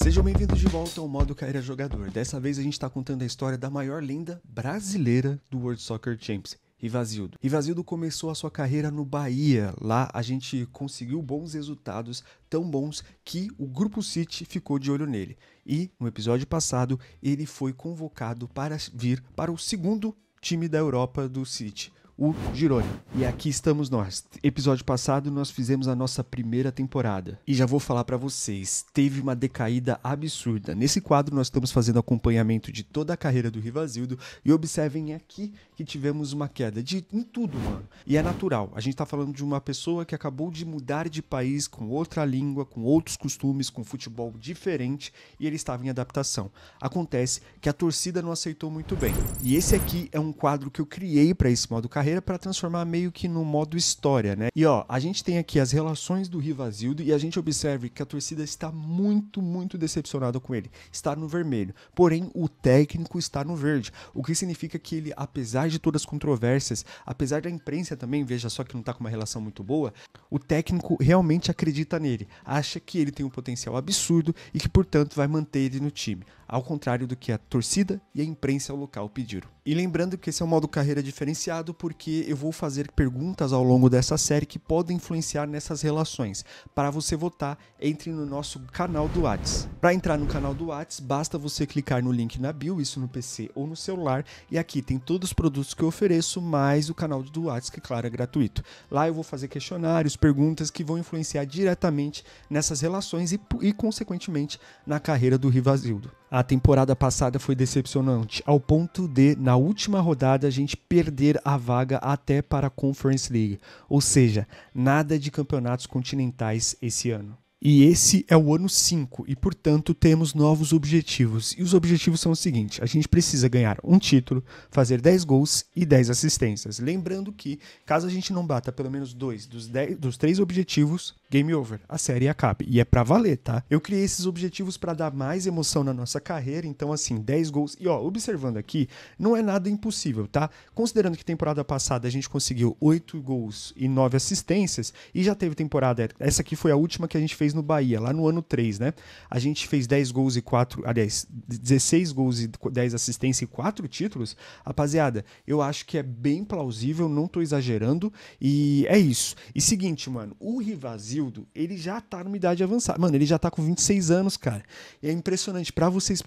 Sejam bem-vindos de volta ao modo Carreira Jogador. Dessa vez a gente está contando a história da maior lenda brasileira do World Soccer Champs, Rivazildo. Rivazildo começou a sua carreira no Bahia. Lá a gente conseguiu bons resultados, tão bons que o Grupo City ficou de olho nele. E no episódio passado ele foi convocado para vir para o segundo time da Europa do City o Gironi. E aqui estamos nós. Episódio passado nós fizemos a nossa primeira temporada. E já vou falar para vocês, teve uma decaída absurda. Nesse quadro nós estamos fazendo acompanhamento de toda a carreira do Rivazildo e observem aqui que tivemos uma queda de em tudo, mano. E é natural. A gente tá falando de uma pessoa que acabou de mudar de país com outra língua, com outros costumes, com futebol diferente e ele estava em adaptação. Acontece que a torcida não aceitou muito bem. E esse aqui é um quadro que eu criei para esse modo carreira carreira para transformar meio que no modo história, né? E ó, a gente tem aqui as relações do Rivasildo e a gente observa que a torcida está muito, muito decepcionada com ele. Está no vermelho. Porém, o técnico está no verde. O que significa que ele, apesar de todas as controvérsias, apesar da imprensa também, veja só que não está com uma relação muito boa, o técnico realmente acredita nele. Acha que ele tem um potencial absurdo e que, portanto, vai manter ele no time. Ao contrário do que a torcida e a imprensa local pediram. E lembrando que esse é um modo carreira diferenciado porque porque eu vou fazer perguntas ao longo dessa série que podem influenciar nessas relações. Para você votar, entre no nosso canal do Whats. Para entrar no canal do Whats, basta você clicar no link na bio, isso no PC ou no celular, e aqui tem todos os produtos que eu ofereço, mais o canal do Whats, que claro, é gratuito. Lá eu vou fazer questionários, perguntas que vão influenciar diretamente nessas relações e, e consequentemente, na carreira do Rivasildo a temporada passada foi decepcionante, ao ponto de, na última rodada, a gente perder a vaga até para a Conference League. Ou seja, nada de campeonatos continentais esse ano. E esse é o ano 5 e, portanto, temos novos objetivos. E os objetivos são os seguintes: a gente precisa ganhar um título, fazer 10 gols e 10 assistências. Lembrando que, caso a gente não bata pelo menos dois dos, 10, dos três objetivos, game over, a série acaba. E é pra valer, tá? Eu criei esses objetivos para dar mais emoção na nossa carreira, então, assim, 10 gols. E, ó, observando aqui, não é nada impossível, tá? Considerando que temporada passada a gente conseguiu 8 gols e 9 assistências, e já teve temporada, essa aqui foi a última que a gente fez fez no Bahia, lá no ano 3, né? A gente fez 10 gols e 4, aliás, 16 gols e 10 assistências e 4 títulos. Rapaziada, eu acho que é bem plausível, não tô exagerando, e é isso. E seguinte, mano, o Rivazildo, ele já tá numa idade avançada. Mano, ele já tá com 26 anos, cara. E é impressionante para vocês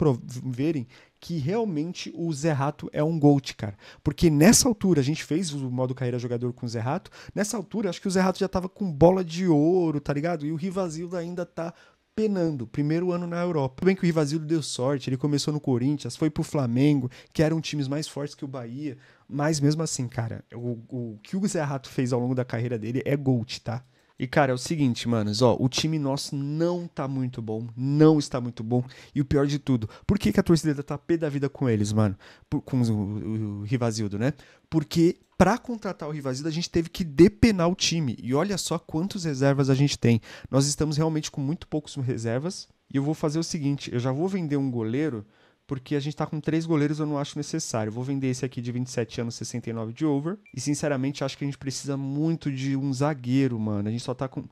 verem que realmente o Zé Rato é um GOAT, cara. Porque nessa altura, a gente fez o modo carreira jogador com o Zé Rato, nessa altura acho que o Zé Rato já tava com bola de ouro, tá ligado? E o Rivasildo ainda tá penando, primeiro ano na Europa. Tudo bem que o Rivasildo deu sorte, ele começou no Corinthians, foi pro Flamengo, que eram times mais fortes que o Bahia, mas mesmo assim, cara, o, o que o Zé Rato fez ao longo da carreira dele é GOAT, tá? E, cara, é o seguinte, manos, ó, o time nosso não tá muito bom, não está muito bom, e o pior de tudo, por que, que a torcida tá pé da vida com eles, mano? Por, com o, o, o né? Porque para contratar o Rivazildo a gente teve que depenar o time, e olha só quantas reservas a gente tem. Nós estamos realmente com muito poucos reservas, e eu vou fazer o seguinte, eu já vou vender um goleiro porque a gente tá com três goleiros, eu não acho necessário. Vou vender esse aqui de 27 anos, 69 de over. E sinceramente, acho que a gente precisa muito de um zagueiro, mano. A gente só tá com.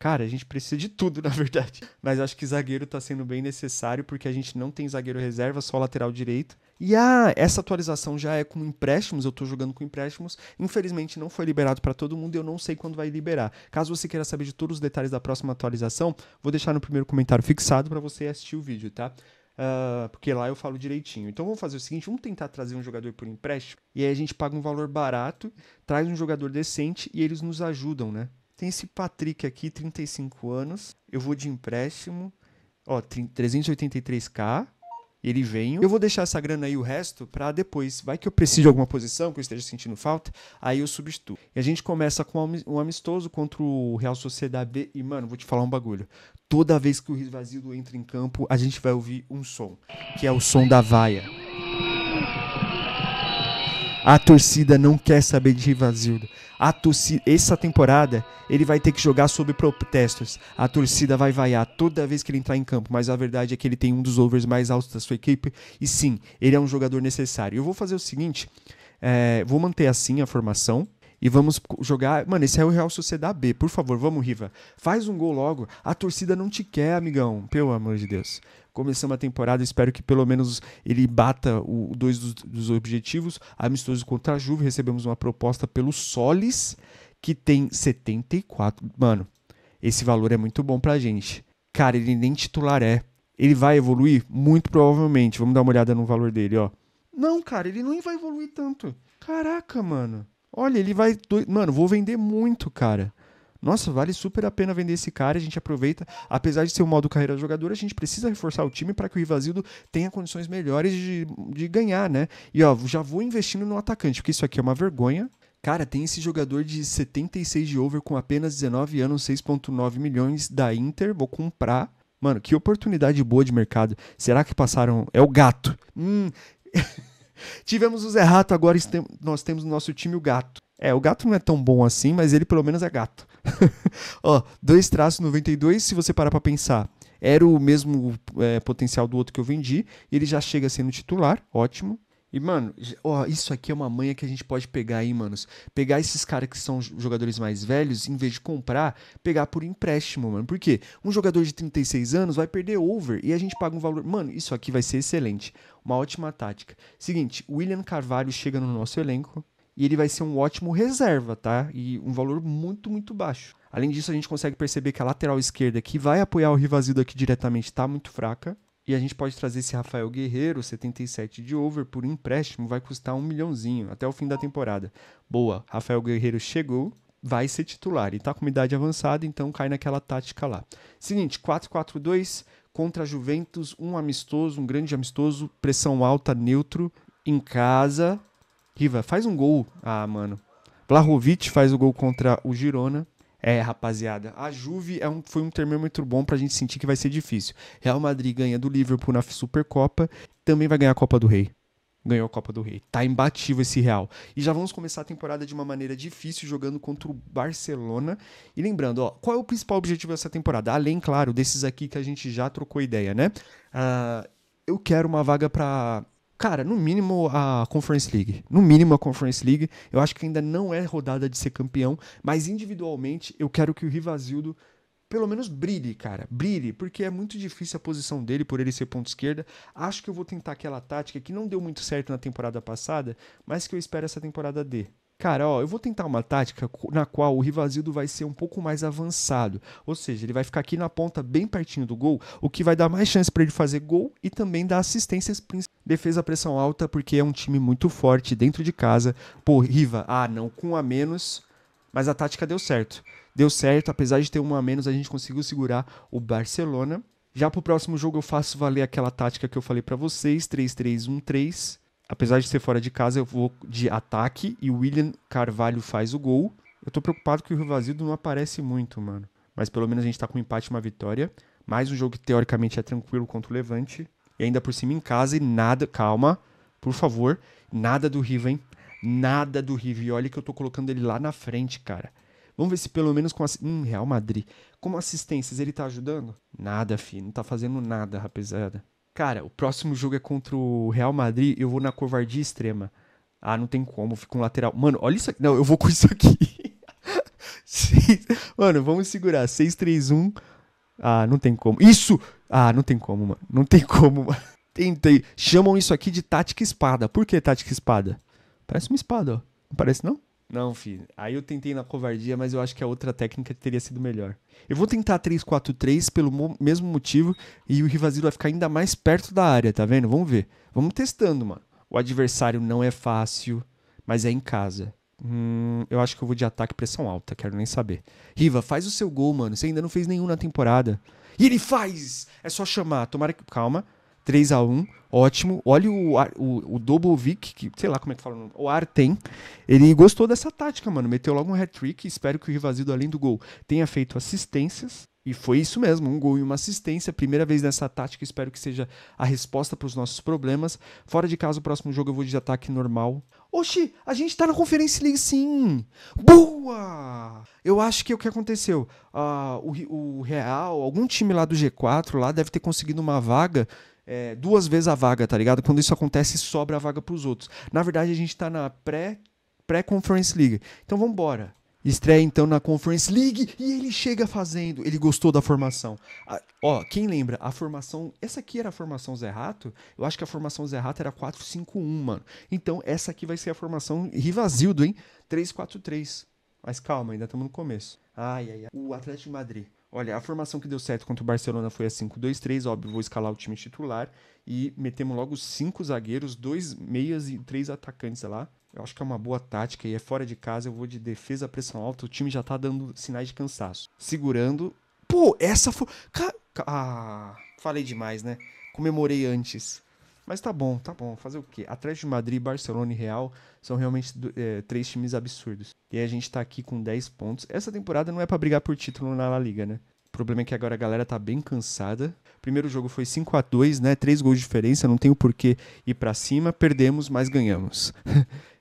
Cara, a gente precisa de tudo, na verdade. Mas acho que zagueiro tá sendo bem necessário, porque a gente não tem zagueiro reserva, só lateral direito. E ah, essa atualização já é com empréstimos, eu tô jogando com empréstimos. Infelizmente não foi liberado para todo mundo e eu não sei quando vai liberar. Caso você queira saber de todos os detalhes da próxima atualização, vou deixar no primeiro comentário fixado para você assistir o vídeo, tá? Uh, porque lá eu falo direitinho. Então vamos fazer o seguinte: vamos tentar trazer um jogador por empréstimo e aí a gente paga um valor barato, traz um jogador decente e eles nos ajudam, né? Tem esse Patrick aqui, 35 anos, eu vou de empréstimo, ó, 383k. Ele vem. Eu vou deixar essa grana aí o resto para depois. Vai que eu preciso de alguma posição que eu esteja sentindo falta, aí eu substituo. E a gente começa com um amistoso contra o Real Sociedade B. E mano, vou te falar um bagulho toda vez que o Rivasildo entra em campo, a gente vai ouvir um som, que é o som da vaia. A torcida não quer saber de Rivasildo. A torcida, essa temporada ele vai ter que jogar sob protestos. A torcida vai vaiar toda vez que ele entrar em campo, mas a verdade é que ele tem um dos overs mais altos da sua equipe e sim, ele é um jogador necessário. Eu vou fazer o seguinte, é, vou manter assim a formação e vamos jogar. Mano, esse é o Real Sociedade B. Por favor, vamos, Riva. Faz um gol logo. A torcida não te quer, amigão. Pelo amor de Deus. Começamos a temporada, espero que pelo menos ele bata o dois dos, dos objetivos. Amistoso contra a Juve, recebemos uma proposta pelo Solis, que tem 74. Mano, esse valor é muito bom pra gente. Cara, ele nem titular é. Ele vai evoluir? Muito provavelmente. Vamos dar uma olhada no valor dele, ó. Não, cara, ele nem vai evoluir tanto. Caraca, mano. Olha, ele vai. Do... Mano, vou vender muito, cara. Nossa, vale super a pena vender esse cara. A gente aproveita, apesar de ser o um modo carreira jogador, a gente precisa reforçar o time para que o Ivasildo tenha condições melhores de, de ganhar, né? E ó, já vou investindo no atacante, porque isso aqui é uma vergonha. Cara, tem esse jogador de 76 de over com apenas 19 anos, 6,9 milhões da Inter. Vou comprar. Mano, que oportunidade boa de mercado. Será que passaram. É o gato. Hum. Tivemos o Zé Rato, agora nós temos no nosso time o Gato. É, o gato não é tão bom assim, mas ele pelo menos é gato. Ó, 2 traços 92, se você parar para pensar, era o mesmo é, potencial do outro que eu vendi, ele já chega sendo titular, ótimo. E, mano, ó, isso aqui é uma manha que a gente pode pegar aí, manos. Pegar esses caras que são jogadores mais velhos, em vez de comprar, pegar por empréstimo, mano. Por quê? Um jogador de 36 anos vai perder over e a gente paga um valor. Mano, isso aqui vai ser excelente. Uma ótima tática. Seguinte, William Carvalho chega no nosso elenco e ele vai ser um ótimo reserva, tá? E um valor muito, muito baixo. Além disso, a gente consegue perceber que a lateral esquerda que vai apoiar o Rivazildo aqui diretamente tá muito fraca. E a gente pode trazer esse Rafael Guerreiro, 77 de over, por empréstimo, vai custar um milhãozinho até o fim da temporada. Boa, Rafael Guerreiro chegou, vai ser titular e tá com idade avançada, então cai naquela tática lá. Seguinte, 4-4-2 contra a Juventus, um amistoso, um grande amistoso, pressão alta, neutro, em casa. Riva, faz um gol. Ah, mano. Vlahovic faz o gol contra o Girona. É, rapaziada, a Juve é um, foi um termômetro bom pra gente sentir que vai ser difícil. Real Madrid ganha do Liverpool na Supercopa, também vai ganhar a Copa do Rei ganhou a Copa do Rei. Tá imbatível esse Real. E já vamos começar a temporada de uma maneira difícil, jogando contra o Barcelona. E lembrando, ó, qual é o principal objetivo dessa temporada? Além, claro, desses aqui que a gente já trocou ideia, né? Uh, eu quero uma vaga para Cara, no mínimo a Conference League. No mínimo a Conference League. Eu acho que ainda não é rodada de ser campeão, mas individualmente eu quero que o Rivazildo pelo menos brilhe, cara. Brilhe, porque é muito difícil a posição dele por ele ser ponto esquerda. Acho que eu vou tentar aquela tática que não deu muito certo na temporada passada, mas que eu espero essa temporada dê. Cara, ó, eu vou tentar uma tática na qual o Rivazido vai ser um pouco mais avançado. Ou seja, ele vai ficar aqui na ponta, bem pertinho do gol, o que vai dar mais chance para ele fazer gol e também dar assistências Defesa pressão alta, porque é um time muito forte dentro de casa. Pô, Riva, ah, não, com um a menos, mas a tática deu certo. Deu certo, apesar de ter um a menos, a gente conseguiu segurar o Barcelona. Já pro próximo jogo eu faço valer aquela tática que eu falei para vocês, 3-3-1-3 Apesar de ser fora de casa, eu vou de ataque e o William Carvalho faz o gol. Eu tô preocupado que o Rio Vazido não aparece muito, mano. Mas pelo menos a gente tá com um empate e uma vitória. Mais um jogo que teoricamente é tranquilo contra o Levante. E ainda por cima em casa e nada. Calma, por favor. Nada do Riva, hein? Nada do Riva. E olha que eu tô colocando ele lá na frente, cara. Vamos ver se pelo menos com. a. Hum, Real Madrid. Como assistências, ele tá ajudando? Nada, filho. Não tá fazendo nada, rapaziada cara, o próximo jogo é contra o Real Madrid, eu vou na covardia extrema. Ah, não tem como, fica um lateral. Mano, olha isso aqui. Não, eu vou com isso aqui. mano, vamos segurar. 6, 3, 1. Ah, não tem como. Isso! Ah, não tem como, mano. Não tem como, mano. Tentei. Chamam isso aqui de tática espada. Por que tática espada? Parece uma espada, ó. Não parece, não? Não, filho. Aí eu tentei na covardia, mas eu acho que a outra técnica teria sido melhor. Eu vou tentar 3-4-3 pelo mesmo motivo e o Rivazilo vai ficar ainda mais perto da área, tá vendo? Vamos ver. Vamos testando, mano. O adversário não é fácil, mas é em casa. Hum, eu acho que eu vou de ataque pressão alta, quero nem saber. Riva, faz o seu gol, mano. Você ainda não fez nenhum na temporada. E ele faz! É só chamar. Tomara que. Calma. 3 a 1 ótimo. Olha o, o, o Dobovic, que sei lá como é que fala o nome, o Artem. Ele gostou dessa tática, mano. Meteu logo um hat-trick. Espero que o Rivazido, além do gol, tenha feito assistências. E foi isso mesmo, um gol e uma assistência. Primeira vez nessa tática, espero que seja a resposta para os nossos problemas. Fora de casa, o próximo jogo eu vou de ataque normal. Oxi, a gente tá na conferência, League sim! Boa! Eu acho que é o que aconteceu? Uh, o, o Real, algum time lá do G4 lá deve ter conseguido uma vaga é, duas vezes a vaga, tá ligado? Quando isso acontece, sobra a vaga para os outros. Na verdade, a gente está na pré, pré-Conference League. Então vamos embora. Estreia então na Conference League e ele chega fazendo. Ele gostou da formação. Ah, ó, quem lembra? A formação. Essa aqui era a formação Zé Rato? Eu acho que a formação Zé Rato era 4-5-1, mano. Então essa aqui vai ser a formação Rivazildo, hein? 3-4-3. Mas calma, ainda estamos no começo. Ai, ai, ai. O Atlético de Madrid. Olha, a formação que deu certo contra o Barcelona foi a 5-2-3, óbvio, vou escalar o time titular e metemos logo cinco zagueiros, dois meias e três atacantes lá. Eu acho que é uma boa tática e é fora de casa, eu vou de defesa, pressão alta, o time já tá dando sinais de cansaço. Segurando. Pô, essa foi. Ah, falei demais, né? Comemorei antes. Mas tá bom, tá bom. Fazer o quê? Atlético de Madrid, Barcelona e Real são realmente é, três times absurdos. E a gente tá aqui com 10 pontos. Essa temporada não é para brigar por título na La Liga, né? O problema é que agora a galera tá bem cansada. Primeiro jogo foi 5 a 2 né? Três gols de diferença, não tem o porquê ir para cima. Perdemos, mas ganhamos.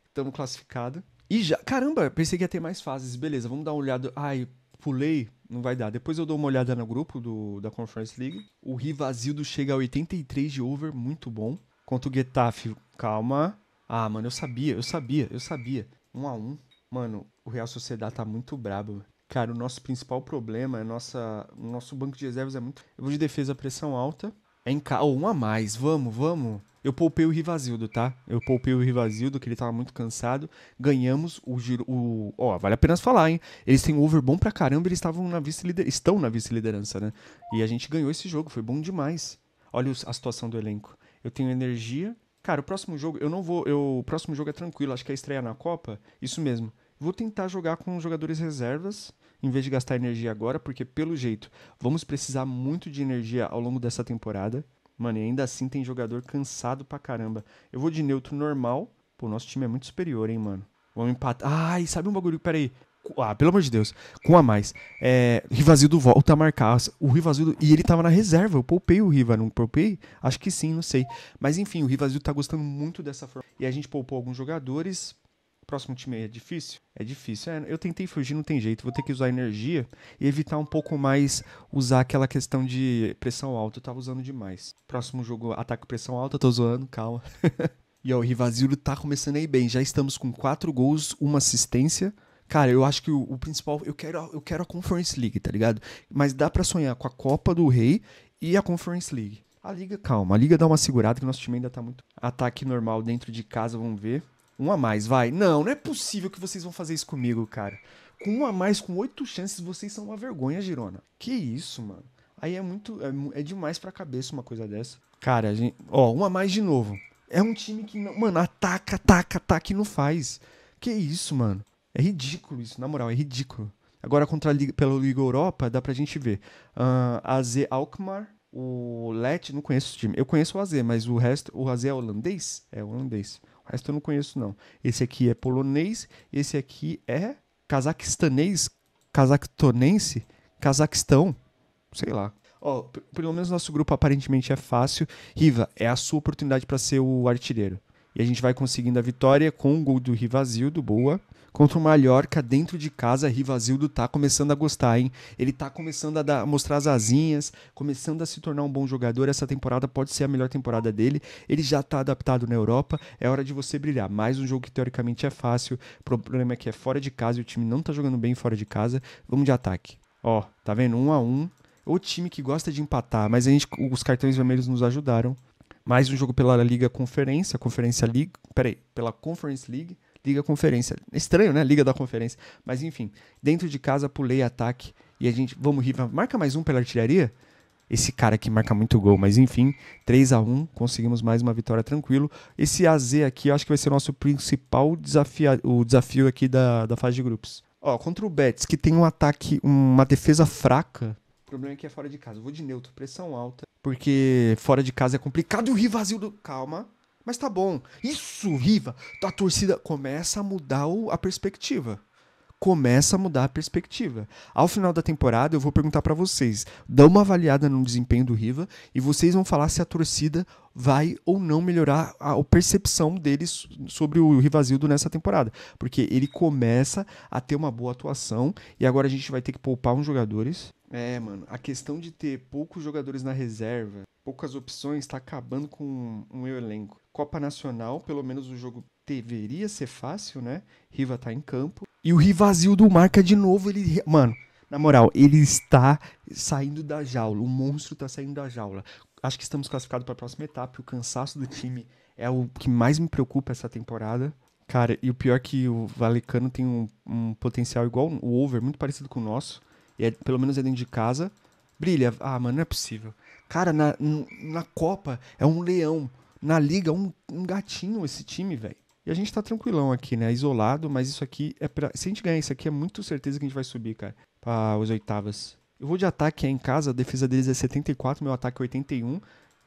Estamos classificados. E já, caramba, pensei que ia ter mais fases. Beleza, vamos dar uma olhada. Ai, pulei, não vai dar. Depois eu dou uma olhada no grupo do, da Conference League. O Rivasildo chega a 83 de over, muito bom. Contra o Getafe, calma. Ah, mano, eu sabia, eu sabia, eu sabia. 1 a 1 Mano, o Real Sociedade tá muito brabo. Cara, o nosso principal problema é nossa, o nosso banco de reservas é muito. Eu vou de defesa pressão alta. É em ca... oh, um a mais, vamos, vamos. Eu poupei o Rivazildo, tá? Eu poupei o Rivazildo, que ele tava muito cansado. Ganhamos o giro. O... Ó, vale a pena falar, hein? Eles têm um over bom pra caramba, eles estavam na vice -lider... estão na vice-liderança, né? E a gente ganhou esse jogo, foi bom demais. Olha a situação do elenco. Eu tenho energia. Cara, o próximo jogo, eu não vou. Eu... O próximo jogo é tranquilo, acho que é a estreia na Copa. Isso mesmo. Vou tentar jogar com jogadores reservas em vez de gastar energia agora, porque pelo jeito vamos precisar muito de energia ao longo dessa temporada. Mano, e ainda assim tem jogador cansado pra caramba. Eu vou de neutro normal. Pô, nosso time é muito superior, hein, mano. Vamos empatar. Ai, sabe um bagulho? Peraí. Ah, pelo amor de Deus. Com a mais. É, Rivazildo volta a marcar. O Rivazildo. E ele tava na reserva. Eu poupei o Riva, não poupei? Acho que sim, não sei. Mas enfim, o Rivazildo tá gostando muito dessa forma. E a gente poupou alguns jogadores próximo time aí é difícil? É difícil. É, eu tentei fugir, não tem jeito. Vou ter que usar energia e evitar um pouco mais usar aquela questão de pressão alta. Eu tava usando demais. Próximo jogo, ataque pressão alta, tô zoando, calma. e ó, o Rivaziro tá começando aí bem. Já estamos com quatro gols, uma assistência. Cara, eu acho que o, o principal. Eu quero, eu quero a Conference League, tá ligado? Mas dá para sonhar com a Copa do Rei e a Conference League. A liga, calma, a liga dá uma segurada que nosso time ainda tá muito. Ataque normal dentro de casa, vamos ver. Um a mais, vai. Não, não é possível que vocês vão fazer isso comigo, cara. Com um a mais, com oito chances, vocês são uma vergonha, Girona. Que isso, mano. Aí é muito. É, é demais pra cabeça uma coisa dessa. Cara, a gente, ó, um a mais de novo. É um time que, não, mano, ataca, ataca, ataca e não faz. Que isso, mano. É ridículo isso, na moral, é ridículo. Agora contra a Liga, pela Liga Europa, dá pra gente ver. Uh, AZ Alkmaar, o Let, não conheço o time. Eu conheço o AZ, mas o resto, o AZ é holandês? É holandês mas esse eu não conheço, não. Esse aqui é polonês, esse aqui é cazaquistanês, cazaquistonense, Cazaquistão, sei lá. Oh, pelo menos nosso grupo aparentemente é fácil. Riva, é a sua oportunidade para ser o artilheiro. E a gente vai conseguindo a vitória com o gol do Rivazildo, boa contra o Mallorca dentro de casa. Rivasildo tá começando a gostar, hein? Ele tá começando a, dar, a mostrar as asinhas, começando a se tornar um bom jogador. Essa temporada pode ser a melhor temporada dele. Ele já tá adaptado na Europa. É hora de você brilhar. Mais um jogo que teoricamente é fácil. O problema é que é fora de casa e o time não tá jogando bem fora de casa. Vamos de ataque. Ó, tá vendo? Um a um. O time que gosta de empatar, mas a gente, os cartões vermelhos nos ajudaram mais um jogo pela Liga Conferência, Conferência League, peraí, pela Conference League. Liga Conferência. Estranho, né? Liga da Conferência. Mas enfim, dentro de casa, pulei ataque. E a gente, vamos rir, marca mais um pela artilharia? Esse cara que marca muito gol, mas enfim, 3 a 1 conseguimos mais uma vitória tranquilo. Esse AZ aqui, eu acho que vai ser o nosso principal desafio, o desafio aqui da, da fase de grupos. Ó, contra o Betis, que tem um ataque, uma defesa fraca, o problema é que é fora de casa. Eu vou de neutro, pressão alta, porque fora de casa é complicado e o Rio do. Calma. Mas tá bom. Isso, Riva! A torcida começa a mudar o, a perspectiva. Começa a mudar a perspectiva. Ao final da temporada, eu vou perguntar para vocês: dá uma avaliada no desempenho do Riva e vocês vão falar se a torcida vai ou não melhorar a, a percepção deles sobre o Rivasildo nessa temporada. Porque ele começa a ter uma boa atuação e agora a gente vai ter que poupar uns jogadores é, mano, a questão de ter poucos jogadores na reserva, poucas opções, tá acabando com um elenco. Copa Nacional, pelo menos o jogo deveria ser fácil, né? Riva tá em campo. E o Rivazildo marca de novo, ele. Mano, na moral, ele está saindo da jaula. O monstro tá saindo da jaula. Acho que estamos classificados para a próxima etapa. O cansaço do time é o que mais me preocupa essa temporada. Cara, e o pior é que o Valecano tem um, um potencial igual o Over, muito parecido com o nosso é, pelo menos é dentro de casa, brilha. Ah, mano, não é possível. Cara, na, na Copa é um leão. Na Liga, é um, um gatinho esse time, velho. E a gente tá tranquilão aqui, né? Isolado, mas isso aqui é pra. Se a gente ganhar isso aqui, é muito certeza que a gente vai subir, cara. Pra as oitavas. Eu vou de ataque aí em casa, a defesa deles é 74, meu ataque é 81.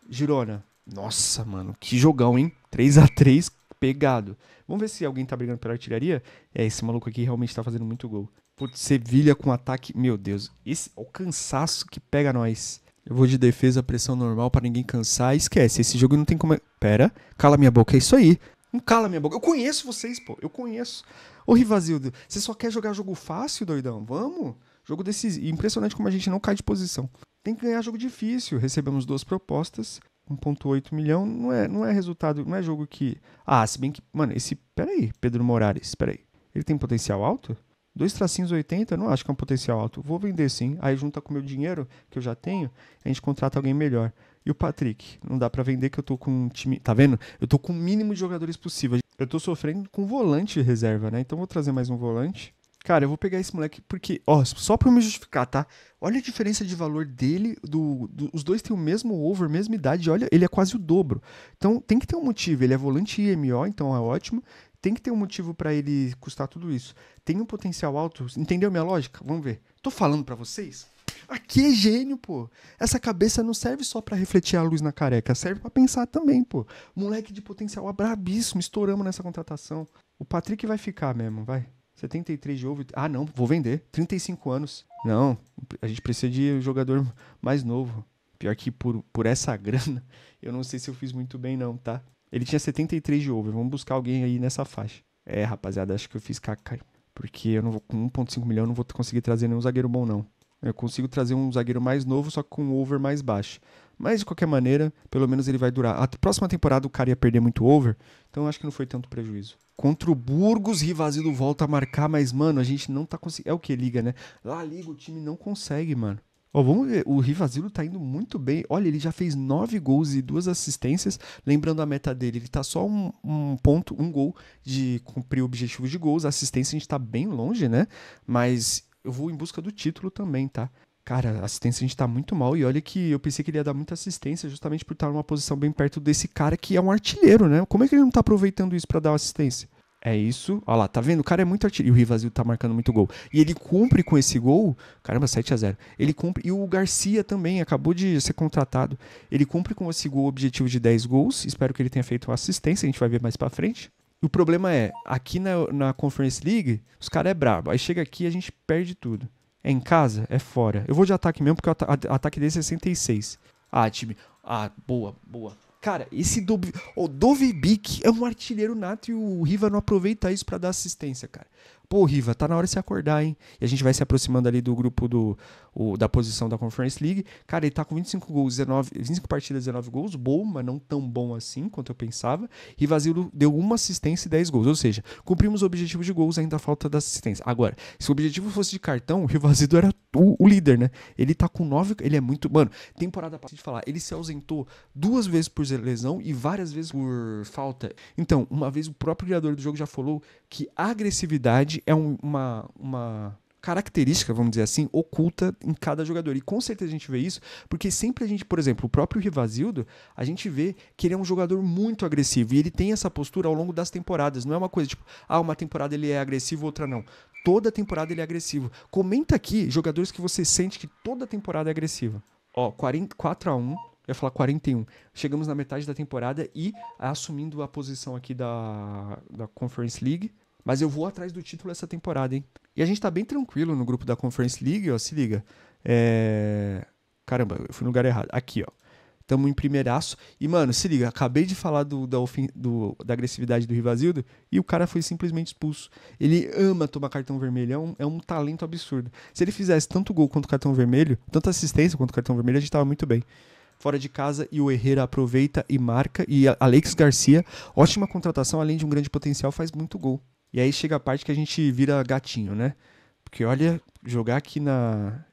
Girona. Nossa, mano, que jogão, hein? 3 a 3 pegado. Vamos ver se alguém tá brigando pela artilharia. É, esse maluco aqui realmente tá fazendo muito gol. Putz, Sevilha com ataque. Meu Deus, esse é o cansaço que pega nós. Eu vou de defesa, pressão normal para ninguém cansar. Esquece, esse jogo não tem como. É- pera, cala minha boca, é isso aí. Não cala minha boca. Eu conheço vocês, pô. Eu conheço. Ô, Rivazildo, você só quer jogar jogo fácil, doidão? Vamos? Jogo decisivo. Impressionante como a gente não cai de posição. Tem que ganhar jogo difícil. Recebemos duas propostas. 1.8 milhão não é, não é resultado, não é jogo que. Ah, se bem que. Mano, esse. Pera aí, Pedro Morales, pera aí. Ele tem potencial alto? Dois tracinhos 80, não acho que é um potencial alto. Vou vender sim. Aí junta com o meu dinheiro que eu já tenho, a gente contrata alguém melhor. E o Patrick, não dá para vender que eu tô com um time, tá vendo? Eu tô com o mínimo de jogadores possível. Eu tô sofrendo com volante reserva, né? Então vou trazer mais um volante. Cara, eu vou pegar esse moleque porque, ó, só pra eu me justificar, tá? Olha a diferença de valor dele, do, do, os dois têm o mesmo over, mesma idade, olha, ele é quase o dobro. Então tem que ter um motivo, ele é volante IMO, então é ótimo, tem que ter um motivo para ele custar tudo isso. Tem um potencial alto. Entendeu minha lógica? Vamos ver. Tô falando para vocês? Aqui é gênio, pô. Essa cabeça não serve só para refletir a luz na careca, serve para pensar também, pô. Moleque de potencial é brabíssimo, estouramos nessa contratação. O Patrick vai ficar mesmo, vai. 73 de ovo. Ah, não, vou vender. 35 anos. Não, a gente precisa de um jogador mais novo. Pior que por, por essa grana, eu não sei se eu fiz muito bem, não, tá? Ele tinha 73 de over. Vamos buscar alguém aí nessa faixa. É, rapaziada, acho que eu fiz caca. Porque eu não vou, com 1,5 milhão, eu não vou conseguir trazer nenhum zagueiro bom, não. Eu consigo trazer um zagueiro mais novo, só que com um over mais baixo. Mas, de qualquer maneira, pelo menos ele vai durar. A próxima temporada o cara ia perder muito over, então acho que não foi tanto prejuízo. Contra o Burgos, Rivazido volta a marcar, mas, mano, a gente não tá conseguindo. É o que liga, né? Lá liga, o time não consegue, mano. Ó, vamos ver, o Rivasilo tá indo muito bem. Olha, ele já fez nove gols e duas assistências. Lembrando a meta dele, ele tá só um, um ponto, um gol de cumprir o objetivo de gols. A assistência a gente tá bem longe, né? Mas eu vou em busca do título também, tá? Cara, assistência a gente tá muito mal. E olha que eu pensei que ele ia dar muita assistência justamente por estar numa posição bem perto desse cara que é um artilheiro, né? Como é que ele não tá aproveitando isso para dar assistência? É isso. Olha lá, tá vendo? O cara é muito artilheiro. E o Rivazil tá marcando muito gol. E ele cumpre com esse gol. Caramba, 7 a 0 Ele cumpre. E o Garcia também acabou de ser contratado. Ele cumpre com esse gol o objetivo de 10 gols. Espero que ele tenha feito assistência. A gente vai ver mais pra frente. E o problema é, aqui na, na Conference League, os caras é brabo. Aí chega aqui e a gente perde tudo. É em casa? É fora. Eu vou de ataque mesmo, porque o ataque dele é 66. Ah, time. Ah, boa, boa. Cara, esse Dov... o é um artilheiro nato e o Riva não aproveita isso para dar assistência, cara. Pô, Riva, tá na hora de se acordar, hein? E a gente vai se aproximando ali do grupo do, o, da posição da Conference League. Cara, ele tá com 25 gols, 19, 25 partidas, 19 gols, bom, mas não tão bom assim quanto eu pensava. E Vazilo deu uma assistência e 10 gols. Ou seja, cumprimos o objetivo de gols, ainda falta da assistência. Agora, se o objetivo fosse de cartão, o Rivazilo era o, o, líder, né? Ele tá com 9. Ele é muito. Mano, temporada passada de falar, ele se ausentou duas vezes por lesão e várias vezes por falta. Então, uma vez o próprio criador do jogo já falou que a agressividade é um, uma, uma característica, vamos dizer assim, oculta em cada jogador. E com certeza a gente vê isso, porque sempre a gente, por exemplo, o próprio Rivasildo, a gente vê que ele é um jogador muito agressivo e ele tem essa postura ao longo das temporadas. Não é uma coisa tipo, ah, uma temporada ele é agressivo, outra não. Toda temporada ele é agressivo. Comenta aqui jogadores que você sente que toda temporada é agressiva. Ó, 4 a 1 eu ia falar 41. Chegamos na metade da temporada e assumindo a posição aqui da, da Conference League. Mas eu vou atrás do título essa temporada, hein? E a gente tá bem tranquilo no grupo da Conference League, ó. Se liga. É... Caramba, eu fui no lugar errado. Aqui, ó. Tamo em primeiraço. E, mano, se liga, acabei de falar do, da, ofen... do, da agressividade do Rivazildo e o cara foi simplesmente expulso. Ele ama tomar cartão vermelho, é um, é um talento absurdo. Se ele fizesse tanto gol quanto cartão vermelho, tanta assistência quanto cartão vermelho, a gente tava muito bem fora de casa e o Herrera aproveita e marca. E Alex Garcia, ótima contratação, além de um grande potencial, faz muito gol. E aí chega a parte que a gente vira gatinho, né? Porque olha, jogar aqui na,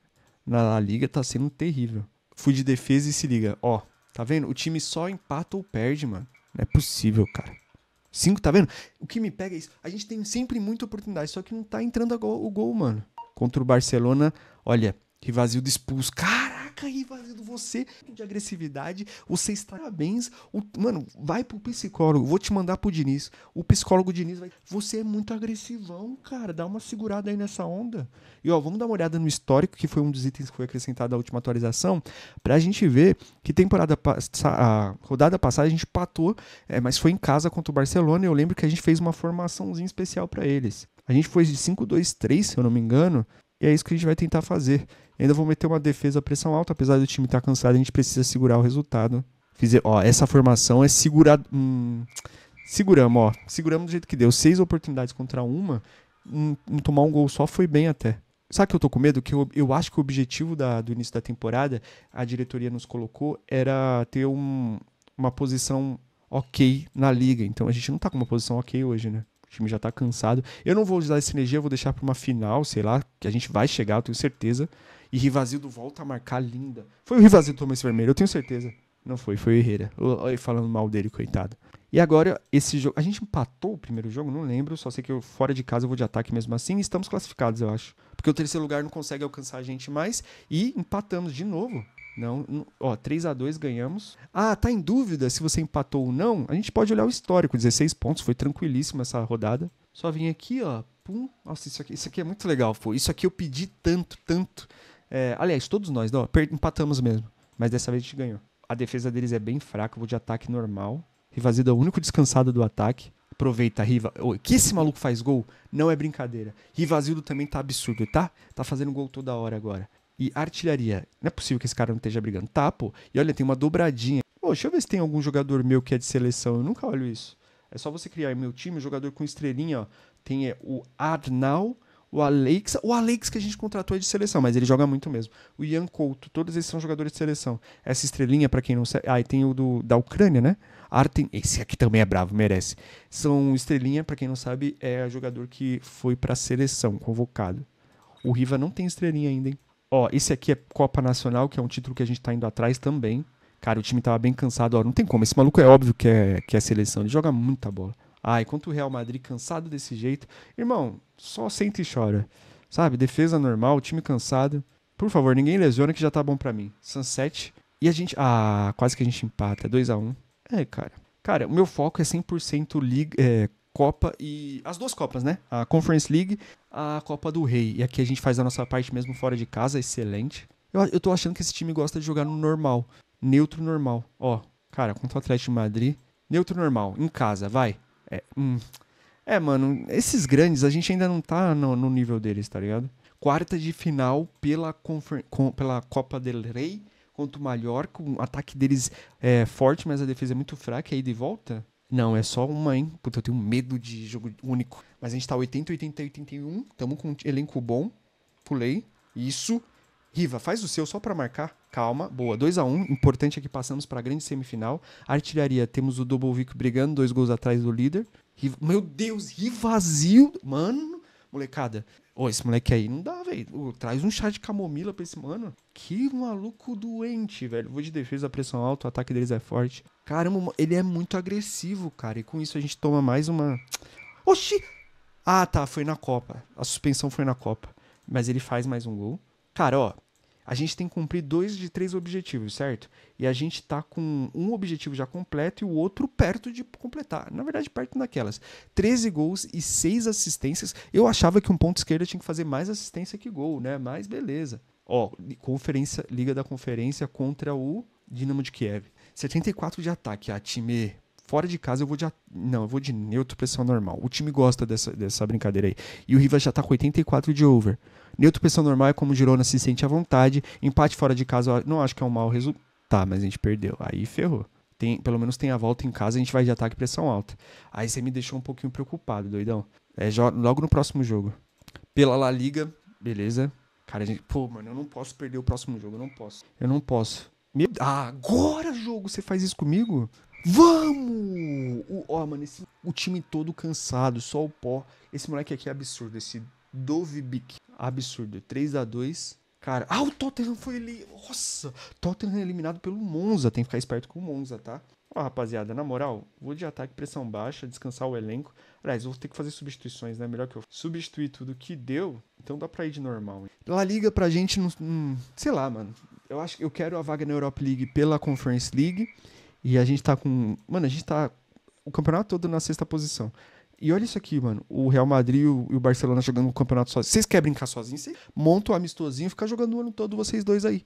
na Liga tá sendo terrível. Fui de defesa e se liga, ó, tá vendo? O time só empata ou perde, mano. Não é possível, cara. Cinco, tá vendo? O que me pega é isso. A gente tem sempre muita oportunidade, só que não tá entrando gol, o gol, mano. Contra o Barcelona, olha, que vazio de expulso. Cara! Caraca, rivalizando você de agressividade, você está parabéns. O, mano, vai pro psicólogo, vou te mandar pro Diniz. O psicólogo Diniz vai. Você é muito agressivão, cara. Dá uma segurada aí nessa onda. E ó, vamos dar uma olhada no histórico, que foi um dos itens que foi acrescentado à última atualização, pra gente ver que temporada a rodada passada a gente patou, é, mas foi em casa contra o Barcelona. eu lembro que a gente fez uma formaçãozinha especial para eles. A gente foi de 5-2-3, se eu não me engano. E é isso que a gente vai tentar fazer. Ainda vou meter uma defesa pressão alta, apesar do time estar tá cansado, a gente precisa segurar o resultado. Fizer, ó, essa formação é segurar. Hum, seguramos, ó. Seguramos do jeito que deu. Seis oportunidades contra uma. Um, um, tomar um gol só foi bem até. Sabe que eu tô com medo? Que eu, eu acho que o objetivo da, do início da temporada, a diretoria nos colocou, era ter um, uma posição ok na liga. Então a gente não tá com uma posição ok hoje, né? O time já tá cansado. Eu não vou usar essa energia, vou deixar para uma final, sei lá, que a gente vai chegar, eu tenho certeza. E Rivazildo volta a marcar linda. Foi o Rivazildo que tomou esse vermelho, eu tenho certeza. Não foi, foi o Herrera. Olha, falando mal dele, coitado. E agora, esse jogo. A gente empatou o primeiro jogo, não lembro. Só sei que eu, fora de casa eu vou de ataque mesmo assim. E estamos classificados, eu acho. Porque o terceiro lugar não consegue alcançar a gente mais. E empatamos de novo. Não, ó, 3 a 2 ganhamos. Ah, tá em dúvida se você empatou ou não? A gente pode olhar o histórico, 16 pontos, foi tranquilíssima essa rodada. Só vim aqui, ó, pum. Nossa, isso aqui, isso aqui é muito legal, pô. Isso aqui eu pedi tanto, tanto. É, aliás, todos nós, não, empatamos mesmo, mas dessa vez a gente ganhou. A defesa deles é bem fraca, vou de ataque normal. Rivazida é o único descansado do ataque. Aproveita, Riva. Ô, que esse maluco faz gol não é brincadeira. Rivazildo também tá absurdo, tá? Tá fazendo gol toda hora agora e artilharia. Não é possível que esse cara não esteja brigando. Tá, pô. E olha, tem uma dobradinha. Pô, deixa eu ver se tem algum jogador meu que é de seleção. Eu nunca olho isso. É só você criar meu time, jogador com estrelinha, ó. Tem é, o Adnal, o Alex. O Alex que a gente contratou é de seleção, mas ele joga muito mesmo. O Ian Couto, todos esses são jogadores de seleção. Essa estrelinha, para quem não sabe. Ah, e tem o do, da Ucrânia, né? Artem. Esse aqui também é bravo, merece. São estrelinha, para quem não sabe, é jogador que foi pra seleção, convocado. O Riva não tem estrelinha ainda, hein? Ó, esse aqui é Copa Nacional, que é um título que a gente tá indo atrás também. Cara, o time tava bem cansado. Ó, não tem como. Esse maluco é óbvio que é, que é seleção. Ele joga muita bola. ai quanto o Real Madrid cansado desse jeito. Irmão, só senta e chora. Sabe? Defesa normal, time cansado. Por favor, ninguém lesiona que já tá bom para mim. Sunset. E a gente. Ah, quase que a gente empata. 2 a 1 um. É, cara. Cara, o meu foco é 100% liga, é, Copa e. As duas Copas, né? A Conference League, a Copa do Rei. E aqui a gente faz a nossa parte mesmo fora de casa, excelente. Eu, eu tô achando que esse time gosta de jogar no normal. Neutro normal. Ó, cara, contra o Atlético de Madrid. Neutro normal, em casa, vai. É, hum. é mano, esses grandes, a gente ainda não tá no, no nível deles, tá ligado? Quarta de final pela, com, pela Copa del Rei contra o Mallorca. O um ataque deles é forte, mas a defesa é muito fraca. E aí de volta, não, é só uma, hein? Puta, eu tenho medo de jogo único. Mas a gente tá 80, 80, 81. Tamo com um elenco bom. Pulei. Isso. Riva, faz o seu só para marcar. Calma, boa. 2 a 1 Importante é que passamos para a grande semifinal. Artilharia, temos o Dobovic brigando, dois gols atrás do líder. Riva, meu Deus, Rivazil. Mano, molecada, Ô, esse moleque aí não dá, velho. Traz um chá de camomila pra esse mano. Que maluco doente, velho. Vou de defesa, pressão alta, o ataque deles é forte. Caramba, ele é muito agressivo, cara. E com isso a gente toma mais uma. Oxi! Ah, tá, foi na Copa. A suspensão foi na Copa. Mas ele faz mais um gol. Cara, ó, a gente tem que cumprir dois de três objetivos, certo? E a gente está com um objetivo já completo e o outro perto de completar. Na verdade, perto daquelas. 13 gols e 6 assistências. Eu achava que um ponto esquerdo tinha que fazer mais assistência que gol, né? Mas beleza. Ó, conferência, Liga da Conferência contra o Dinamo de Kiev. 74 de ataque, a time fora de casa eu vou de. Não, eu vou de neutro pressão normal. O time gosta dessa, dessa brincadeira aí. E o Rivas já tá com 84 de over. Neutro pressão normal é como o Girona se sente à vontade. Empate fora de casa, eu não acho que é um mau resultado. Tá, mas a gente perdeu. Aí ferrou. Tem, pelo menos tem a volta em casa, a gente vai de ataque pressão alta. Aí você me deixou um pouquinho preocupado, doidão. É logo no próximo jogo. Pela La Liga, beleza. Cara, a gente. Pô, mano, eu não posso perder o próximo jogo, eu não posso. Eu não posso. Me... Ah, agora, jogo, você faz isso comigo? Vamos! O, ó, mano, esse, o time todo cansado, só o pó. Esse moleque aqui é absurdo, esse Dovbik. Absurdo. 3 a 2 Cara, ah, o Tottenham foi ele. Nossa! Tottenham é eliminado pelo Monza. Tem que ficar esperto com o Monza, tá? Ó, rapaziada, na moral, vou de ataque, pressão baixa, descansar o elenco. Aliás, vou ter que fazer substituições, né? Melhor que eu substituir tudo que deu, então dá pra ir de normal. Ela Liga pra gente, não, hum, sei lá, mano. Eu acho que eu quero a vaga na Europa League pela Conference League e a gente tá com. Mano, a gente tá. O campeonato todo na sexta posição. E olha isso aqui, mano. O Real Madrid e o Barcelona jogando o campeonato sozinho. Vocês querem brincar sozinho? Vocês montam um amistosinho e fica jogando o ano todo vocês dois aí.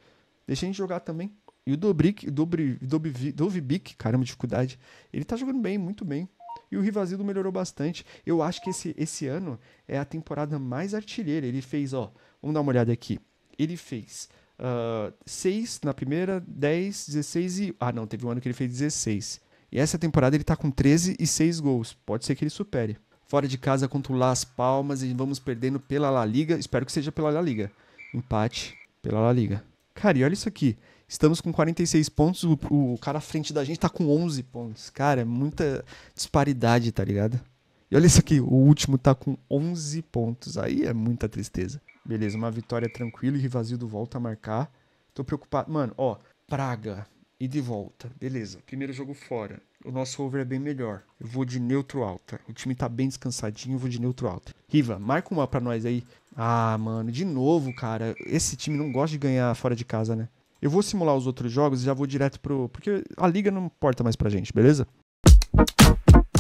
Deixa a gente jogar também. E o Dobrik, Dobri, Dobri, Dovibik, caramba, dificuldade. Ele tá jogando bem, muito bem. E o Rivazido melhorou bastante. Eu acho que esse, esse ano é a temporada mais artilheira. Ele fez, ó, vamos dar uma olhada aqui. Ele fez uh, ah, 6 na primeira, 10, 16 e. Ah, não, teve um ano que ele fez 16. E essa temporada ele tá com 13 e 6 gols. Pode ser que ele supere. Fora de casa contra o Las Palmas e vamos perdendo pela La Liga. Espero que seja pela La Liga. Empate pela La Liga. Cara, e olha isso aqui. Estamos com 46 pontos, o, o cara à frente da gente tá com 11 pontos. Cara, é muita disparidade, tá ligado? E olha isso aqui, o último tá com 11 pontos. Aí é muita tristeza. Beleza, uma vitória tranquila e Rivasildo volta a marcar. Tô preocupado. Mano, ó, Praga e de volta. Beleza, primeiro jogo fora. O nosso over é bem melhor. Eu vou de neutro alta. O time tá bem descansadinho, eu vou de neutro alta. Riva, marca uma pra nós aí. Ah, mano, de novo, cara. Esse time não gosta de ganhar fora de casa, né? Eu vou simular os outros jogos e já vou direto pro. Porque a liga não importa mais pra gente, beleza?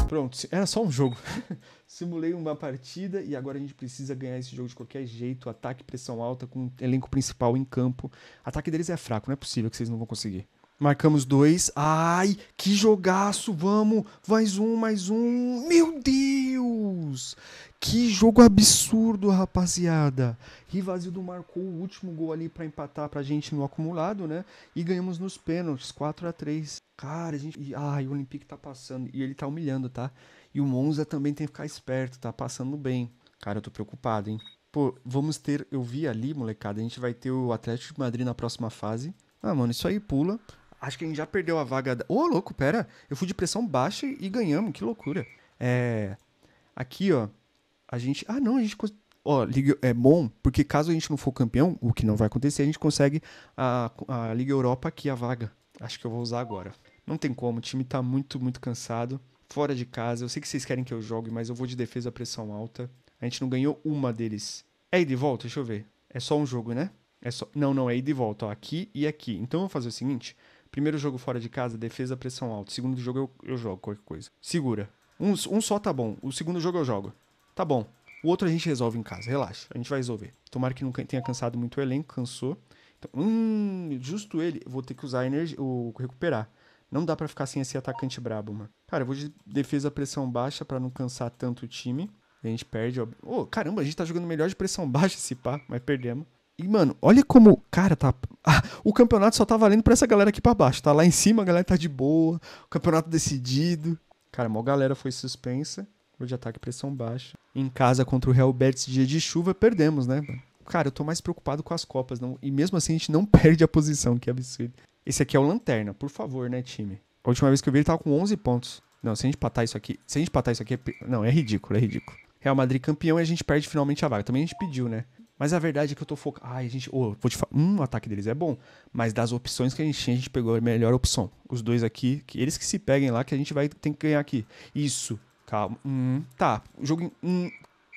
Pronto, era só um jogo. Simulei uma partida e agora a gente precisa ganhar esse jogo de qualquer jeito. Ataque, pressão alta, com o elenco principal em campo. Ataque deles é fraco, não é possível que vocês não vão conseguir. Marcamos dois. Ai, que jogaço! Vamos! Mais um, mais um! Meu Deus! Que jogo absurdo, rapaziada! Rivazido marcou o último gol ali para empatar pra gente no acumulado, né? E ganhamos nos pênaltis, 4 a 3 Cara, a gente. Ai, o Olympique tá passando. E ele tá humilhando, tá? E o Monza também tem que ficar esperto, tá passando bem. Cara, eu tô preocupado, hein? Pô, vamos ter. Eu vi ali, molecada, a gente vai ter o Atlético de Madrid na próxima fase. Ah, mano, isso aí pula. Acho que a gente já perdeu a vaga. Ô, da... oh, louco, pera. Eu fui de pressão baixa e ganhamos, que loucura. É. Aqui, ó. A gente. Ah, não, a gente. Ó, Liga... é bom, porque caso a gente não for campeão, o que não vai acontecer, a gente consegue a, a Liga Europa aqui, a vaga. Acho que eu vou usar agora. Não tem como, o time tá muito, muito cansado. Fora de casa. Eu sei que vocês querem que eu jogue, mas eu vou de defesa pressão alta. A gente não ganhou uma deles. É ida e volta, deixa eu ver. É só um jogo, né? É só... Não, não, é ida e volta. Ó, aqui e aqui. Então eu vou fazer o seguinte: Primeiro jogo fora de casa, defesa, pressão alta. Segundo jogo eu, eu jogo qualquer coisa. Segura. Um, um só tá bom. O segundo jogo eu jogo. Tá bom. O outro a gente resolve em casa, relaxa. A gente vai resolver. Tomara que não tenha cansado muito o elenco, cansou. Então, hum, justo ele, vou ter que usar a energia, o recuperar. Não dá para ficar sem esse atacante brabo, mano. Cara, eu vou de defesa pressão baixa para não cansar tanto o time. A gente perde, Ô, Oh, caramba, a gente tá jogando melhor de pressão baixa esse pá, mas perdemos. E, mano, olha como. Cara, tá. Ah, o campeonato só tá valendo pra essa galera aqui pra baixo. Tá lá em cima, a galera tá de boa. O campeonato decidido. Cara, a maior galera foi suspensa. Gol de ataque, pressão baixa. Em casa contra o Real Betis, dia de chuva, perdemos, né? Cara, eu tô mais preocupado com as Copas. Não... E mesmo assim, a gente não perde a posição, que absurdo. Esse aqui é o Lanterna, por favor, né, time? A última vez que eu vi, ele tava com 11 pontos. Não, se a gente patar isso aqui. Se a gente patar isso aqui. É... Não, é ridículo, é ridículo. Real Madrid campeão e a gente perde finalmente a vaga. Também a gente pediu, né? Mas a verdade é que eu tô focado. Ai, gente, oh, vou te falar. Um ataque deles é bom, mas das opções que a gente tinha, a gente pegou a melhor opção. Os dois aqui, que eles que se peguem lá, que a gente vai tem que ganhar aqui. Isso. Calma. Hum, tá. O jogo. Em, hum,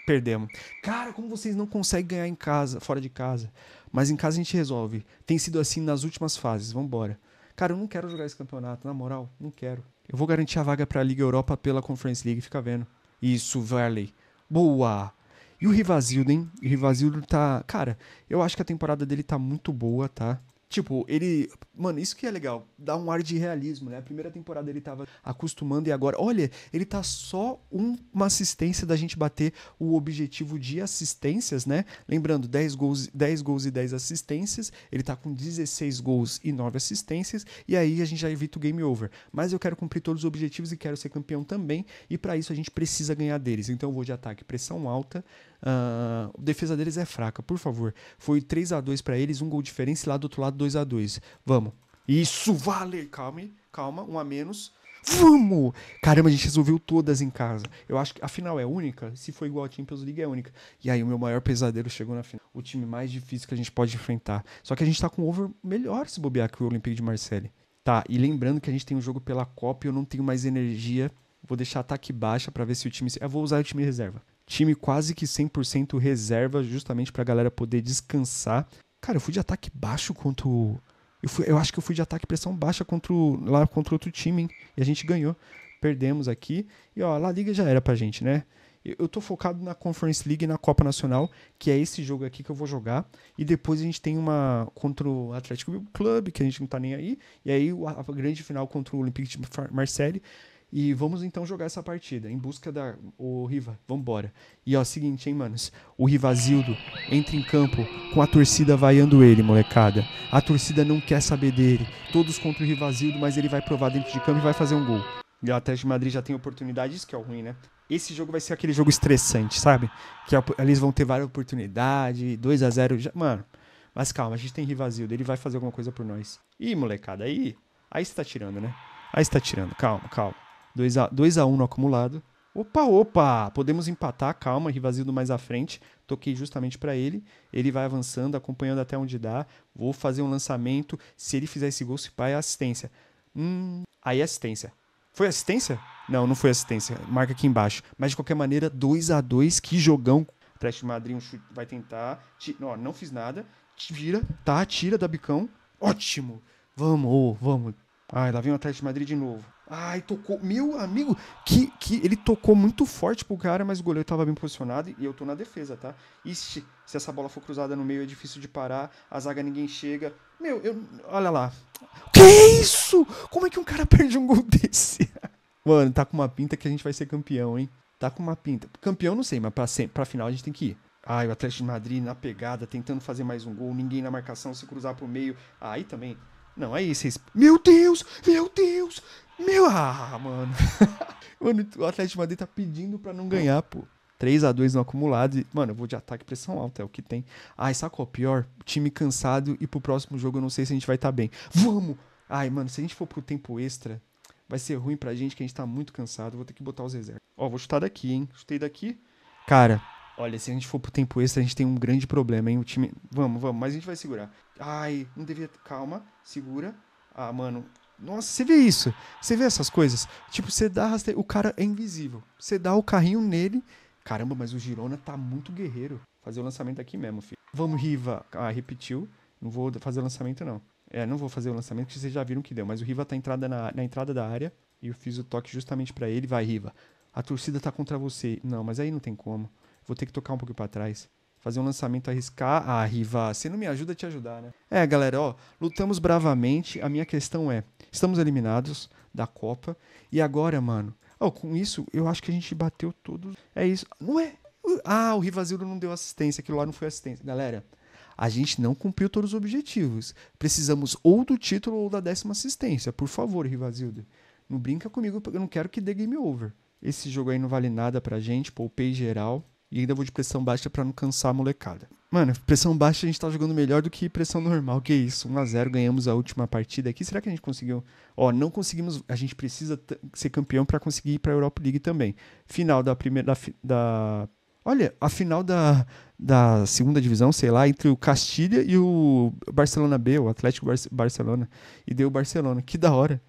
perdemos. Cara, como vocês não conseguem ganhar em casa, fora de casa? Mas em casa a gente resolve. Tem sido assim nas últimas fases. Vambora. Cara, eu não quero jogar esse campeonato, na moral, não quero. Eu vou garantir a vaga para a Liga Europa pela Conference League, fica vendo. Isso, Varley. Boa! E o Rivazildo, hein? O Rivazildo tá. Cara, eu acho que a temporada dele tá muito boa, tá? Tipo, ele. Mano, isso que é legal. Dá um ar de realismo, né? A primeira temporada ele tava acostumando e agora. Olha, ele tá só um, uma assistência da gente bater o objetivo de assistências, né? Lembrando, 10 gols, 10 gols e 10 assistências. Ele tá com 16 gols e 9 assistências. E aí a gente já evita o game over. Mas eu quero cumprir todos os objetivos e quero ser campeão também. E para isso a gente precisa ganhar deles. Então eu vou de ataque, pressão alta. Uh, a defesa deles é fraca, por favor. Foi 3 a 2 para eles, um gol diferente e lá do outro lado 2 a 2 Vamos. Isso, vale! Calma, calma, um a menos. Vamos! Caramba, a gente resolveu todas em casa. Eu acho que a final é única. Se for igual a Champions League, é única. E aí, o meu maior pesadelo chegou na final. O time mais difícil que a gente pode enfrentar. Só que a gente tá com um over melhor se bobear que o Olympique de Marseille. Tá, e lembrando que a gente tem um jogo pela Copa e eu não tenho mais energia. Vou deixar ataque baixa para ver se o time. Eu vou usar o time reserva time quase que 100% reserva, justamente para a galera poder descansar. Cara, eu fui de ataque baixo contra o. Eu, fui, eu acho que eu fui de ataque pressão baixa contra o, lá contra outro time, hein? E a gente ganhou. Perdemos aqui. E ó, a Liga já era pra gente, né? Eu tô focado na Conference League e na Copa Nacional, que é esse jogo aqui que eu vou jogar. E depois a gente tem uma contra o Atlético Club, que a gente não tá nem aí. E aí a grande final contra o Olympique de Marseille. E vamos então jogar essa partida em busca da. o Riva, vambora. E ó, seguinte, hein, manos. O Rivazildo entra em campo com a torcida vaiando ele, molecada. A torcida não quer saber dele. Todos contra o Rivazildo, mas ele vai provar dentro de campo e vai fazer um gol. E o Atlético de Madrid já tem oportunidade, isso que é o ruim, né? Esse jogo vai ser aquele jogo estressante, sabe? Que é eles vão ter várias oportunidades, 2 a 0 já... Mano, mas calma, a gente tem Rivazildo, ele vai fazer alguma coisa por nós. Ih, molecada, aí. Aí você tá tirando, né? Aí você tá tirando, calma, calma. 2x1 2 a 1 um no acumulado. Opa, opa! Podemos empatar, calma, Rivazido mais à frente. Toquei justamente para ele. Ele vai avançando, acompanhando até onde dá. Vou fazer um lançamento. Se ele fizer esse gol, se pá, é assistência. Hum, aí é assistência. Foi assistência? Não, não foi assistência. Marca aqui embaixo. Mas de qualquer maneira, 2 a 2 que jogão. Atlético de Madrid um chute, vai tentar. Não, não fiz nada. Vira, tá, tira da bicão. Ótimo! Vamos, vamos. Ai, lá vem o Atlético de Madrid de novo. Ai, tocou. Meu amigo, que, que ele tocou muito forte pro cara, mas o goleiro tava bem posicionado e eu tô na defesa, tá? Ixi, se essa bola for cruzada no meio é difícil de parar, a zaga ninguém chega. Meu, eu. Olha lá. Que isso? Como é que um cara perde um gol desse? Mano, tá com uma pinta que a gente vai ser campeão, hein? Tá com uma pinta. Campeão não sei, mas pra, sempre, pra final a gente tem que ir. Ai, o Atlético de Madrid na pegada, tentando fazer mais um gol, ninguém na marcação, se cruzar pro meio. Aí também, não, aí é vocês. É meu Deus! Meu Deus! Meu. Ah, mano. mano, o Atlético de Madrid tá pedindo pra não ganhar, pô. 3 a 2 no acumulado. E, mano, eu vou de ataque pressão alta, é o que tem. Ai, sabe qual é o pior? Time cansado e pro próximo jogo eu não sei se a gente vai estar tá bem. Vamos! Ai, mano, se a gente for pro tempo extra, vai ser ruim pra gente que a gente tá muito cansado. Vou ter que botar os reservas. Ó, vou chutar daqui, hein? Chutei daqui. Cara, Olha, se a gente for pro tempo extra, a gente tem um grande problema, hein? O time. Vamos, vamos, mas a gente vai segurar. Ai, não devia. Calma, segura. Ah, mano. Nossa, você vê isso? Você vê essas coisas? Tipo, você dá O cara é invisível. Você dá o carrinho nele. Caramba, mas o Girona tá muito guerreiro. Fazer o lançamento aqui mesmo, filho. Vamos, Riva. Ah, repetiu. Não vou fazer o lançamento, não. É, não vou fazer o lançamento, porque vocês já viram que deu. Mas o Riva tá entrada na, na entrada da área. E eu fiz o toque justamente para ele. Vai, Riva. A torcida tá contra você. Não, mas aí não tem como vou ter que tocar um pouco para trás. Fazer um lançamento, arriscar. Ah, Riva, você não me ajuda a te ajudar, né? É, galera, ó, lutamos bravamente. A minha questão é: estamos eliminados da Copa. E agora, mano? Oh, com isso, eu acho que a gente bateu todos. É isso. Não é? Ah, o Rivasildo não deu assistência, aquilo lá não foi assistência. Galera, a gente não cumpriu todos os objetivos. Precisamos ou do título ou da décima assistência. Por favor, Rivasildo. Não brinca comigo, eu não quero que dê game over. Esse jogo aí não vale nada pra gente, poupei geral. E ainda vou de pressão baixa para não cansar a molecada. Mano, pressão baixa a gente tá jogando melhor do que pressão normal. Que isso? 1x0, ganhamos a última partida aqui. Será que a gente conseguiu? Ó, não conseguimos. A gente precisa ser campeão para conseguir ir pra Europa League também. Final da primeira. Da, da, olha, a final da, da segunda divisão, sei lá, entre o Castilha e o Barcelona B, o Atlético Bar Barcelona. E deu o Barcelona. Que da hora.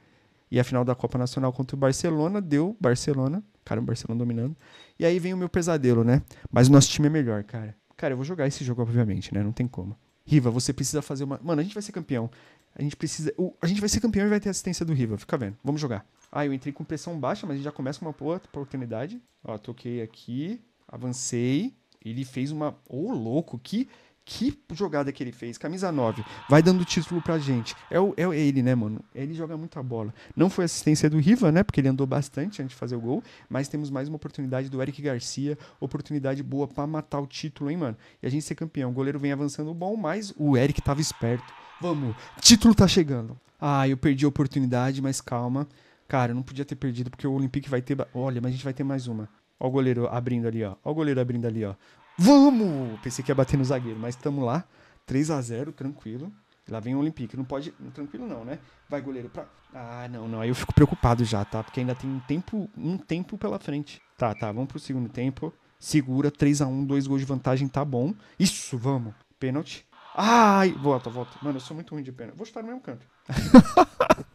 E a final da Copa Nacional contra o Barcelona deu Barcelona Cara, o Barcelona dominando. E aí vem o meu pesadelo, né? Mas o nosso time é melhor, cara. Cara, eu vou jogar esse jogo, obviamente, né? Não tem como. Riva, você precisa fazer uma. Mano, a gente vai ser campeão. A gente precisa. A gente vai ser campeão e vai ter assistência do Riva. Fica vendo. Vamos jogar. Ah, eu entrei com pressão baixa, mas a gente já começa com uma boa oportunidade. Ó, toquei aqui. Avancei. Ele fez uma. Ô, oh, louco, que que jogada que ele fez, camisa 9, vai dando título pra gente. É, o, é ele, né, mano? Ele joga muita bola. Não foi assistência do Riva, né? Porque ele andou bastante antes de fazer o gol. Mas temos mais uma oportunidade do Eric Garcia. Oportunidade boa para matar o título, hein, mano? E a gente ser campeão. O goleiro vem avançando bom, mas o Eric tava esperto. Vamos, título tá chegando. Ah, eu perdi a oportunidade, mas calma. Cara, eu não podia ter perdido, porque o Olympique vai ter. Olha, mas a gente vai ter mais uma. Ó o goleiro abrindo ali, ó. Ó o goleiro abrindo ali, ó. Vamos! Pensei que ia bater no zagueiro, mas estamos lá. 3 a 0 tranquilo. Lá vem o Olympique. Não pode. Tranquilo não, né? Vai goleiro pra. Ah, não, não. Aí eu fico preocupado já, tá? Porque ainda tem um tempo, um tempo pela frente. Tá, tá. Vamos pro segundo tempo. Segura, 3 a 1 dois gols de vantagem, tá bom. Isso, vamos. Pênalti. Ai! Volta, volta. Mano, eu sou muito ruim de pênalti. Vou chutar no mesmo canto.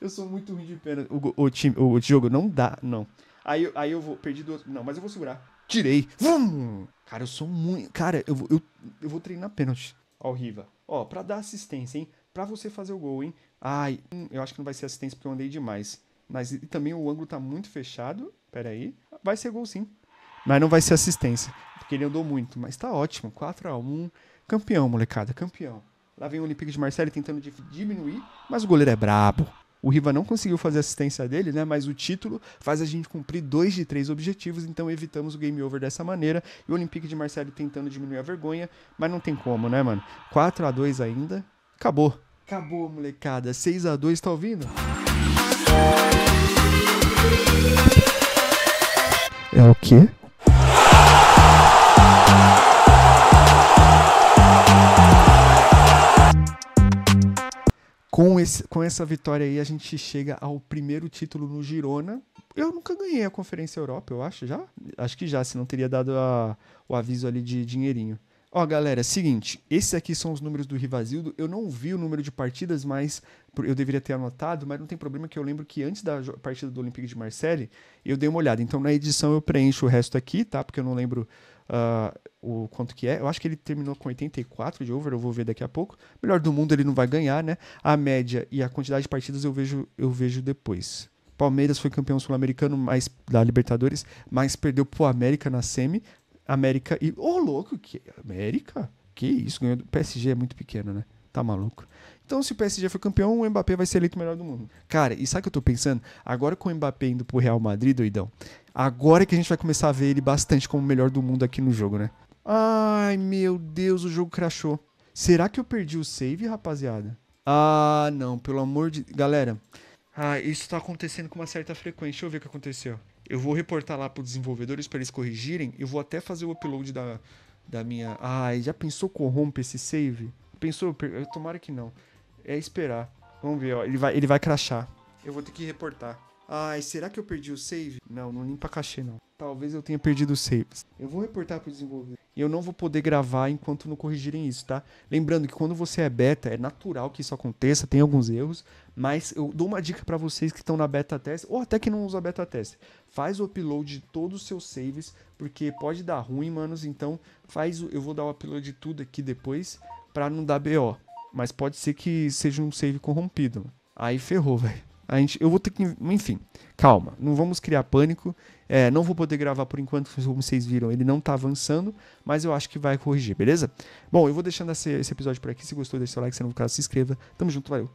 eu sou muito ruim de pênalti. O, o, time, o, o jogo não dá, não. Aí, aí eu vou. Perdi duas. Não, mas eu vou segurar tirei. Vum! Cara, eu sou muito. Cara, eu, eu, eu vou treinar pênalti ao Riva. Ó, pra dar assistência, hein? Pra você fazer o gol, hein? Ai, hum, eu acho que não vai ser assistência porque eu andei demais. Mas e também o ângulo tá muito fechado. Pera aí. Vai ser gol sim. Mas não vai ser assistência. Porque ele andou muito. Mas tá ótimo. 4 a 1 Campeão, molecada. Campeão. Lá vem o Olympique de Marseille tentando diminuir. Mas o goleiro é brabo. O Riva não conseguiu fazer a assistência dele, né? Mas o título faz a gente cumprir dois de três objetivos, então evitamos o game over dessa maneira. E o Olympique de Marseille tentando diminuir a vergonha, mas não tem como, né, mano? 4 a 2 ainda. Acabou. Acabou, molecada. 6 a 2 tá ouvindo? É o quê? com, esse, com essa vitória aí, a gente chega ao primeiro título no Girona. Eu nunca ganhei a Conferência Europa, eu acho, já? Acho que já, se não teria dado a, o aviso ali de dinheirinho. Ó, galera, seguinte, esses aqui são os números do Rivasildo. Eu não vi o número de partidas, mas eu deveria ter anotado, mas não tem problema que eu lembro que antes da partida do Olympique de Marseille, eu dei uma olhada. Então na edição eu preencho o resto aqui, tá? Porque eu não lembro Uh, o quanto que é. Eu acho que ele terminou com 84 de over, eu vou ver daqui a pouco. Melhor do mundo ele não vai ganhar, né? A média e a quantidade de partidas eu vejo, eu vejo depois. Palmeiras foi campeão sul-americano mais da Libertadores, mas perdeu pro América na semi. América e ô oh, louco que América? Que isso, ganhou do PSG é muito pequeno, né? Tá maluco. Então, se o PSG for campeão, o Mbappé vai ser eleito o melhor do mundo. Cara, e sabe o que eu tô pensando? Agora com o Mbappé indo pro Real Madrid, doidão, Agora é que a gente vai começar a ver ele bastante como o melhor do mundo aqui no jogo, né? Ai, meu Deus, o jogo crashou. Será que eu perdi o save, rapaziada? Ah, não, pelo amor de... Galera, ah, isso tá acontecendo com uma certa frequência. Deixa eu ver o que aconteceu. Eu vou reportar lá pros desenvolvedores para eles corrigirem. Eu vou até fazer o upload da, da minha... Ai, já pensou corrompe esse save? Pensou? Tomara que não. É esperar. Vamos ver, ó. Ele vai, ele vai crashar. Eu vou ter que reportar. Ai, será que eu perdi o save? Não, não limpa cachê não. Talvez eu tenha perdido o save. Eu vou reportar pro desenvolvedor. E eu não vou poder gravar enquanto não corrigirem isso, tá? Lembrando que quando você é beta, é natural que isso aconteça, tem alguns erros, mas eu dou uma dica para vocês que estão na beta test ou até que não usa beta test. Faz o upload de todos os seus saves, porque pode dar ruim, manos, então faz o... eu vou dar o upload de tudo aqui depois para não dar BO. Mas pode ser que seja um save corrompido. Aí ferrou, velho. A gente, eu vou ter que. Enfim, calma, não vamos criar pânico. É, não vou poder gravar por enquanto, como vocês viram, ele não está avançando, mas eu acho que vai corrigir, beleza? Bom, eu vou deixando esse, esse episódio por aqui. Se gostou, deixa seu like, se é não caso, se inscreva. Tamo junto, valeu.